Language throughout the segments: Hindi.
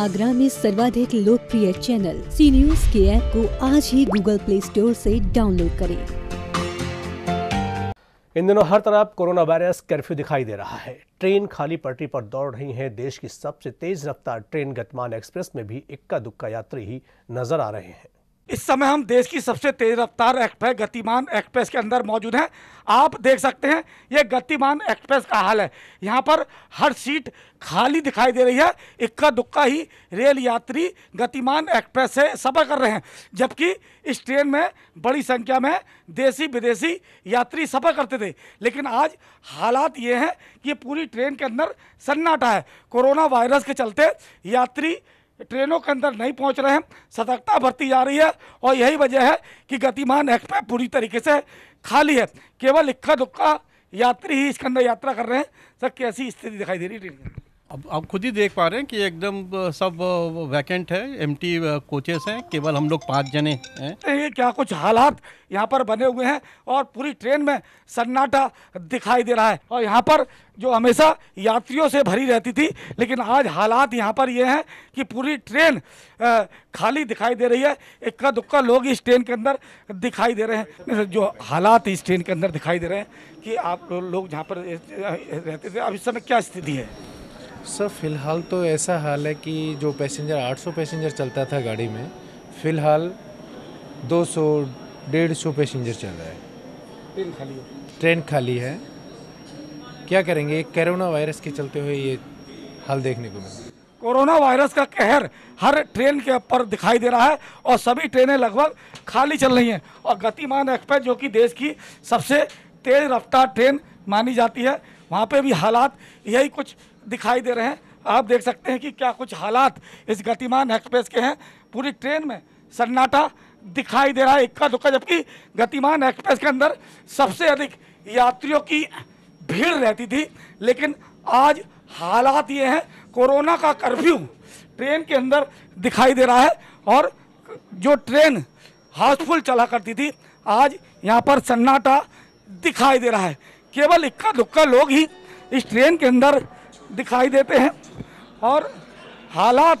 आगरा में सर्वाधिक लोकप्रिय चैनल सी न्यूज के ऐप को आज ही गूगल प्ले स्टोर से डाउनलोड करें इन दिनों हर तरफ कोरोना वायरस कर्फ्यू दिखाई दे रहा है ट्रेन खाली पटरी पर दौड़ रही है देश की सबसे तेज रफ्तार ट्रेन गतमान एक्सप्रेस में भी इक्का दुक्का यात्री ही नजर आ रहे हैं इस समय हम देश की सबसे तेज रफ्तार एक्सप्रेस गतिमान एक्सप्रेस के अंदर मौजूद हैं आप देख सकते हैं ये गतिमान एक्सप्रेस का हाल है यहाँ पर हर सीट खाली दिखाई दे रही है इक्का दुक्का ही रेल यात्री गतिमान एक्सप्रेस से सफ़र कर रहे हैं जबकि इस ट्रेन में बड़ी संख्या में देसी विदेशी यात्री सफ़र करते थे लेकिन आज हालात ये हैं कि पूरी ट्रेन के अंदर सन्नाटा है कोरोना वायरस के चलते यात्री ट्रेनों के अंदर नहीं पहुंच रहे हैं सतर्कता बरती जा रही है और यही वजह है कि गतिमान एक्सप्रेस पूरी तरीके से खाली है केवल इक्का दुक्का यात्री ही इसके अंदर यात्रा कर रहे हैं सर कैसी स्थिति दिखाई दे रही है ट्रेन के अंदर अब आप खुद ही देख पा रहे हैं कि एकदम सब वैकेंट है टी कोचेस हैं केवल हम लोग पाँच जने हैं ये क्या कुछ हालात यहाँ पर बने हुए हैं और पूरी ट्रेन में सन्नाटा दिखाई दे रहा है और यहाँ पर जो हमेशा यात्रियों से भरी रहती थी लेकिन आज हालात यहाँ पर ये हैं कि पूरी ट्रेन खाली दिखाई दे रही है इक्का दुक्का लोग इस ट्रेन के अंदर दिखाई दे रहे हैं जो हालात इस ट्रेन के अंदर दिखाई दे रहे हैं कि आप लोग जहाँ पर रहते थे अब इस समय क्या स्थिति है सर फ़िलहाल तो ऐसा हाल है कि जो पैसेंजर 800 पैसेंजर चलता था गाड़ी में फ़िलहाल 200 सौ पैसेंजर चल रहा है ट्रेन खाली है ट्रेन खाली है क्या करेंगे कोरोना वायरस के चलते हुए ये हाल देखने को मिला कोरोना वायरस का कहर हर ट्रेन के ऊपर दिखाई दे रहा है और सभी ट्रेनें लगभग खाली चल रही हैं और गतिमान एक्सप्रेस जो कि देश की सबसे तेज़ रफ्तार ट्रेन मानी जाती है वहाँ पे भी हालात यही कुछ दिखाई दे रहे हैं आप देख सकते हैं कि क्या कुछ हालात इस गतिमान एक्सप्रेस के हैं पूरी ट्रेन में सन्नाटा दिखाई दे रहा है इक्का दुक्का जबकि गतिमान एक्सप्रेस के अंदर सबसे अधिक यात्रियों की भीड़ रहती थी लेकिन आज हालात ये हैं कोरोना का कर्फ्यू ट्रेन के अंदर दिखाई दे रहा है और जो ट्रेन हाउसफुल चला करती थी आज यहाँ पर सन्नाटा दिखाई दे रहा है केवल इक्का दुक्का लोग ही इस ट्रेन के अंदर दिखाई देते हैं और हालात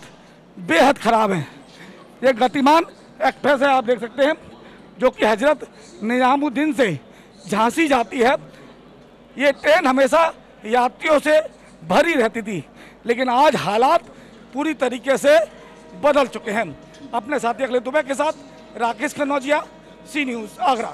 बेहद ख़राब हैं ये गतिमान एक्सप्रेस है आप देख सकते हैं जो कि हजरत निज़ामुद्दीन से झांसी जाती है ये ट्रेन हमेशा यात्रियों से भरी रहती थी लेकिन आज हालात पूरी तरीके से बदल चुके हैं अपने साथी अगले दुबे के साथ राकेश कन्नौजिया सी न्यूज़ आगरा